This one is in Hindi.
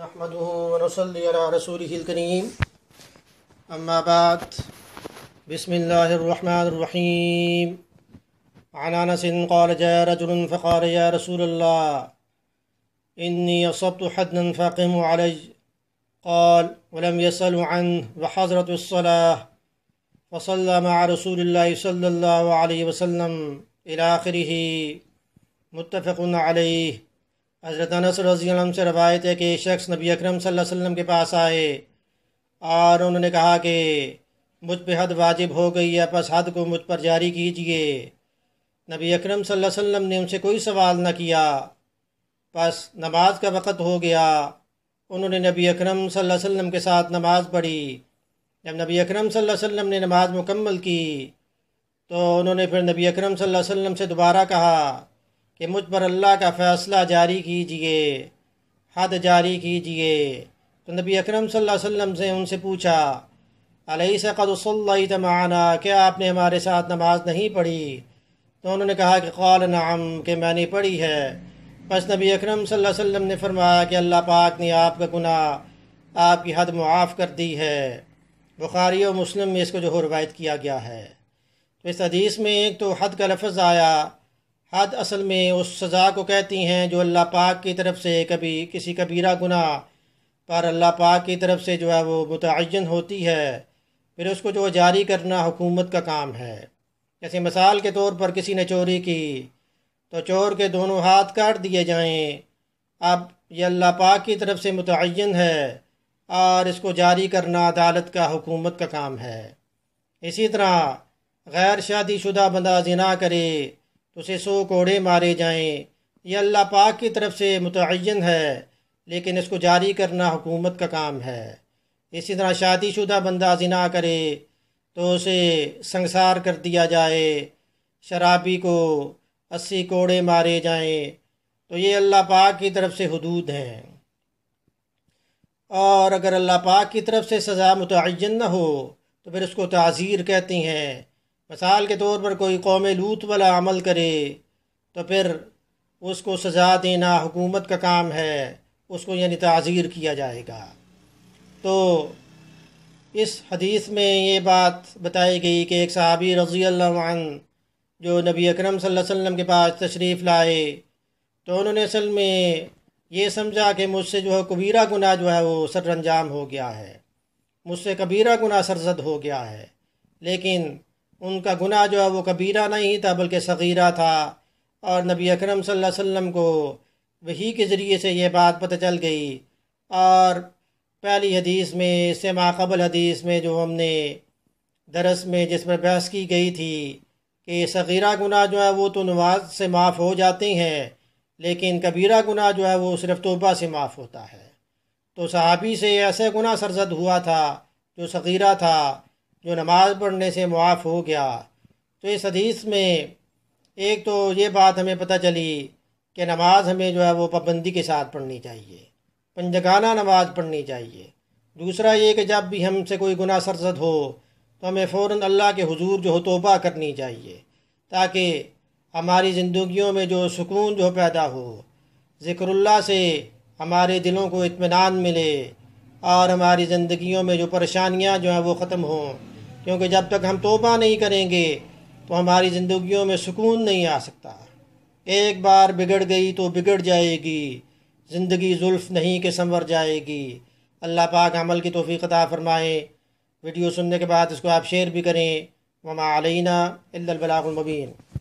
نحمده ونصلي على رسوله الكريم أما بعد بسم الله الرحمن الرحيم عن أنس قال جاء رجل فقال يا رسول الله إني أصبت حدنا فاقموا علي قال ولم يسأل عنه وحضرت الصلاة فصلى مع رسول الله صلى الله عليه وسلم إلى آخره متفق عليه हज़रत अनस रजीम से रवायत है कि एक शख्स नबी अकरम वसल्लम के पास आए और उन्होंने कहा कि मुझ पर हद वाजिब हो गई है बस हद को मुझ पर जारी कीजिए नबी अकरम वसल्लम ने उनसे कोई सवाल न किया बस नमाज का वक़्त हो गया उन्होंने नबी अकरम वसल्लम के साथ नमाज़ पढ़ी जब नबी अकरम वसल्लम ने नमाज मुकम्मल की तो उन्होंने फिर नबी अकरम वसल्लम से दोबारा कहा कि मुझ पर अल्लाह का फ़ैसला जारी कीजिए हद जारी कीजिए तो नबी अकरम सल्लल्लाहु अलैहि वसल्लम से उनसे पूछा अलैसा कदसल्लाई तमाना क्या आपने हमारे साथ नमाज नहीं पढ़ी तो उन्होंने कहा कि कौल नाम के मैंने पढ़ी है बस नबी अकरम सल्लल्लाहु अलैहि वसल्लम ने फरमाया कि अल्लाह पाक ने आपका गुनाह आपकी हद मुआफ़ कर दी है बुखारी और मुस्लिम में इसको जो रवायत किया गया है तो इस हदीस में एक तो हद का लफ्ज़ आया हद असल में उस सज़ा को कहती हैं जो अल्लाह पाक की तरफ से कभी किसी कबीरा गुना पर अल्लाह पाक की तरफ से जो है वो मुतन होती है फिर उसको जो जारी करना हुकूमत का काम है जैसे मिसाल के तौर पर किसी ने चोरी की तो चोर के दोनों हाथ काट दिए जाएं अब यह अल्लाह पाक की तरफ से मुतन है और इसको जारी करना अदालत का हुकूमत का काम है इसी तरह गैर शादीशुदा बंदा जिना करे उसे सो कोड़े मारे जाएं यह अल्लाह पाक की तरफ से मुतन है लेकिन इसको जारी करना हुकूमत का काम है इसी तरह शादीशुदा बंदा जिना करे तो उसे संसार कर दिया जाए शराबी को अस्सी कोड़े मारे जाएं तो ये अल्लाह पाक की तरफ से हदूद हैं और अगर अल्लाह पाक की तरफ से सज़ा मुतन न हो तो फिर उसको ताज़ीर कहती हैं मिसाल के तौर पर कोई कौम लूत वाला अमल करे तो फिर उसको सज़ा देना हुकूमत का काम है उसको यानी ताज़ीर किया जाएगा तो इस हदीस में ये बात बताई गई कि एक सहाबी रज़ी जो नबी अकरम वसल्लम के पास तशरीफ़ लाए तो उन्होंने असल में ये समझा कि मुझसे जो है कबीरा गुनाह जो है वो सरंजाम हो गया है मुझसे कबीरा गुनाह सरजद हो गया है लेकिन उनका गुनाह जो है वो कबीरा नहीं था बल्कि सगीरा था और नबी अकरम सल्लल्लाहु अलैहि वसल्लम को वही के ज़रिए से ये बात पता चल गई और पहली हदीस में इससे माकबल हदीस में जो हमने दरस में जिस पर बहस की गई थी कि सगीरा गुनाह जो है वो तो नमाज से माफ़ हो जाते हैं लेकिन कबीरा गुनाह जो है वो सिर्फ तोबा से माफ़ होता है तो सहाबी से ऐसे गुना सरजद हुआ था जो सगीरा था जो नमाज पढ़ने से मुआफ़ हो गया तो इस हदीस में एक तो ये बात हमें पता चली कि नमाज हमें जो है वो पाबंदी के साथ पढ़नी चाहिए पंजगाना नमाज पढ़नी चाहिए दूसरा ये कि जब भी हमसे कोई गुना सरजद हो तो हमें फ़ौर अल्लाह के हुजूर जो हो तोबा करनी चाहिए ताकि हमारी ज़िंदगियों में जो सुकून जो पैदा हो ज़िक्रल्ला से हमारे दिलों को इतमान मिले और हमारी ज़िंदगियों में जो परेशानियाँ जो हैं वो ख़त्म हों क्योंकि जब तक हम तोबा नहीं करेंगे तो हमारी ज़िंदगियों में सुकून नहीं आ सकता एक बार बिगड़ गई तो बिगड़ जाएगी ज़िंदगी जुल्फ नहीं के संवर जाएगी अल्लाह पाक अमल की तोफ़ी कदा फरमाएँ वीडियो सुनने के बाद इसको आप शेयर भी करें ममा अलैना अल्लाबलामबीन